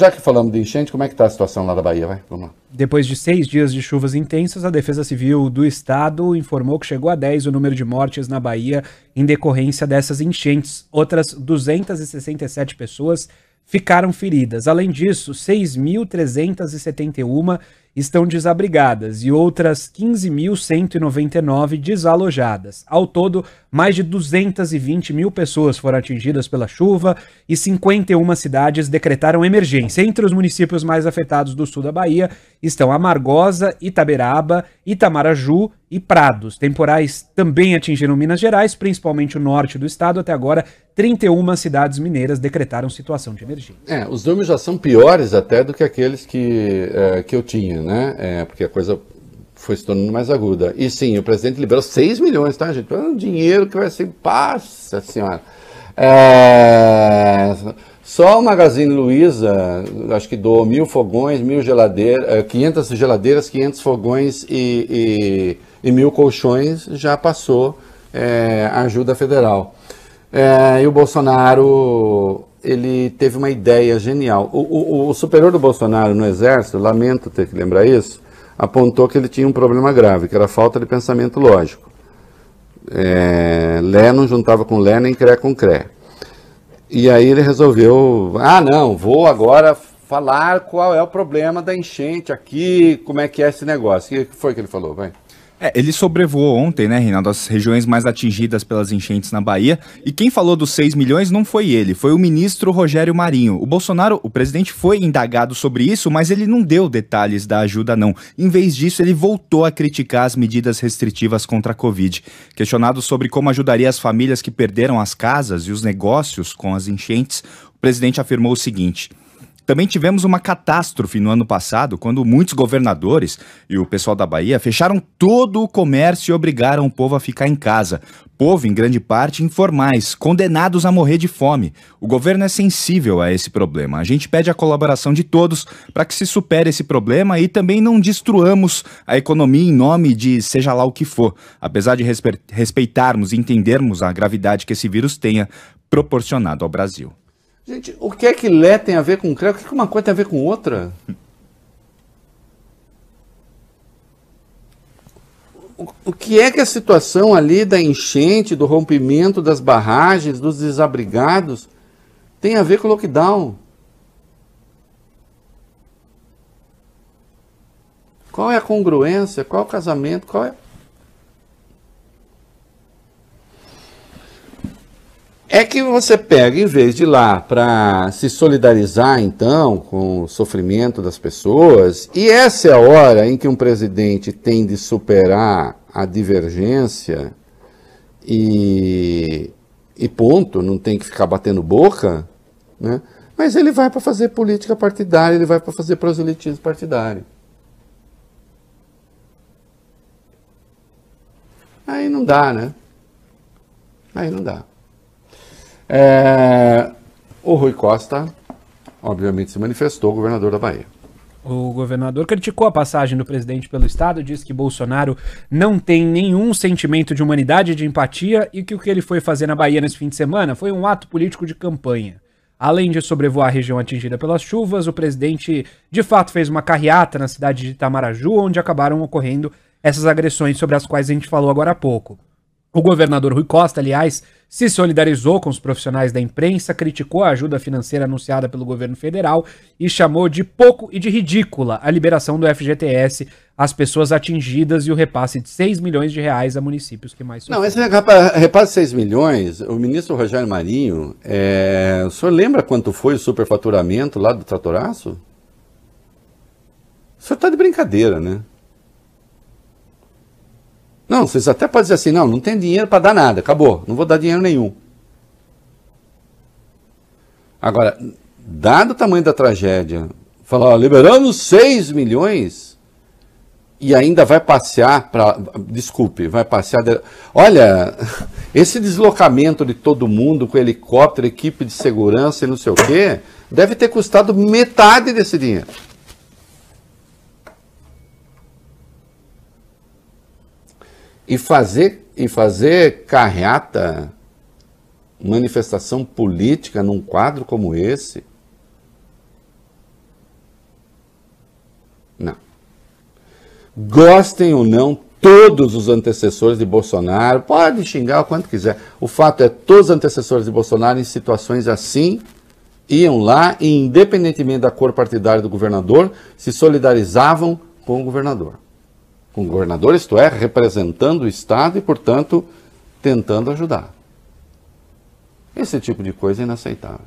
Já que falamos de enchente, como é que está a situação lá da Bahia? Vai? Vamos lá. Depois de seis dias de chuvas intensas, a Defesa Civil do Estado informou que chegou a 10 o número de mortes na Bahia em decorrência dessas enchentes. Outras 267 pessoas ficaram feridas. Além disso, 6.371 estão desabrigadas e outras 15.199 desalojadas. Ao todo, mais de 220 mil pessoas foram atingidas pela chuva e 51 cidades decretaram emergência. Entre os municípios mais afetados do sul da Bahia estão Amargosa, Itaberaba, Itamaraju e Prados. Temporais também atingiram Minas Gerais, principalmente o norte do estado. Até agora, 31 cidades mineiras decretaram situação de emergência. É, os números já são piores até do que aqueles que, é, que eu tinha, né? É, porque a coisa foi se tornando mais aguda. E sim, o presidente liberou 6 milhões, tá, gente? É um dinheiro que vai ser. Passa, senhora. É... Só o Magazine Luiza, acho que doou mil fogões, mil é, geladeiras, 500 geladeiras, 500 fogões e, e, e mil colchões, já passou é, ajuda federal. É, e o Bolsonaro, ele teve uma ideia genial. O, o, o superior do Bolsonaro no Exército, lamento ter que lembrar isso, apontou que ele tinha um problema grave, que era a falta de pensamento lógico. É, Lé não juntava com Lé, nem Cré com Cré. E aí ele resolveu, ah não, vou agora falar qual é o problema da enchente aqui, como é que é esse negócio. o que foi que ele falou, vai? É, ele sobrevoou ontem, né, Reinaldo, as regiões mais atingidas pelas enchentes na Bahia. E quem falou dos 6 milhões não foi ele, foi o ministro Rogério Marinho. O Bolsonaro, o presidente, foi indagado sobre isso, mas ele não deu detalhes da ajuda, não. Em vez disso, ele voltou a criticar as medidas restritivas contra a Covid. Questionado sobre como ajudaria as famílias que perderam as casas e os negócios com as enchentes, o presidente afirmou o seguinte. Também tivemos uma catástrofe no ano passado, quando muitos governadores e o pessoal da Bahia fecharam todo o comércio e obrigaram o povo a ficar em casa. Povo, em grande parte, informais, condenados a morrer de fome. O governo é sensível a esse problema. A gente pede a colaboração de todos para que se supere esse problema e também não destruamos a economia em nome de seja lá o que for. Apesar de respeitarmos e entendermos a gravidade que esse vírus tenha proporcionado ao Brasil. Gente, o que é que Lé tem a ver com cré? O que, é que uma coisa tem a ver com outra? o que é que a situação ali da enchente, do rompimento das barragens, dos desabrigados, tem a ver com o lockdown? Qual é a congruência? Qual é o casamento? Qual é é que você pega, em vez de ir lá para se solidarizar, então, com o sofrimento das pessoas, e essa é a hora em que um presidente tem de superar a divergência e, e ponto, não tem que ficar batendo boca, né? mas ele vai para fazer política partidária, ele vai para fazer proselitismo partidário. Aí não dá, né? Aí não dá. É... O Rui Costa, obviamente, se manifestou, governador da Bahia. O governador criticou a passagem do presidente pelo Estado, disse que Bolsonaro não tem nenhum sentimento de humanidade e de empatia e que o que ele foi fazer na Bahia nesse fim de semana foi um ato político de campanha. Além de sobrevoar a região atingida pelas chuvas, o presidente de fato fez uma carreata na cidade de Itamaraju, onde acabaram ocorrendo essas agressões sobre as quais a gente falou agora há pouco. O governador Rui Costa, aliás, se solidarizou com os profissionais da imprensa, criticou a ajuda financeira anunciada pelo governo federal e chamou de pouco e de ridícula a liberação do FGTS às pessoas atingidas e o repasse de 6 milhões de reais a municípios que mais sofrem. Não, esse repasse de 6 milhões, o ministro Rogério Marinho, é... o senhor lembra quanto foi o superfaturamento lá do tratoraço? O senhor está de brincadeira, né? Não, vocês até podem dizer assim, não, não tem dinheiro para dar nada, acabou, não vou dar dinheiro nenhum. Agora, dado o tamanho da tragédia, falar, liberamos 6 milhões e ainda vai passear para. Desculpe, vai passear. De, olha, esse deslocamento de todo mundo com helicóptero, equipe de segurança e não sei o quê, deve ter custado metade desse dinheiro. E fazer, e fazer carreata, manifestação política num quadro como esse? Não. Gostem ou não, todos os antecessores de Bolsonaro, pode xingar o quanto quiser. O fato é todos os antecessores de Bolsonaro em situações assim iam lá e independentemente da cor partidária do governador, se solidarizavam com o governador com governador, isto é, representando o Estado e, portanto, tentando ajudar. Esse tipo de coisa é inaceitável.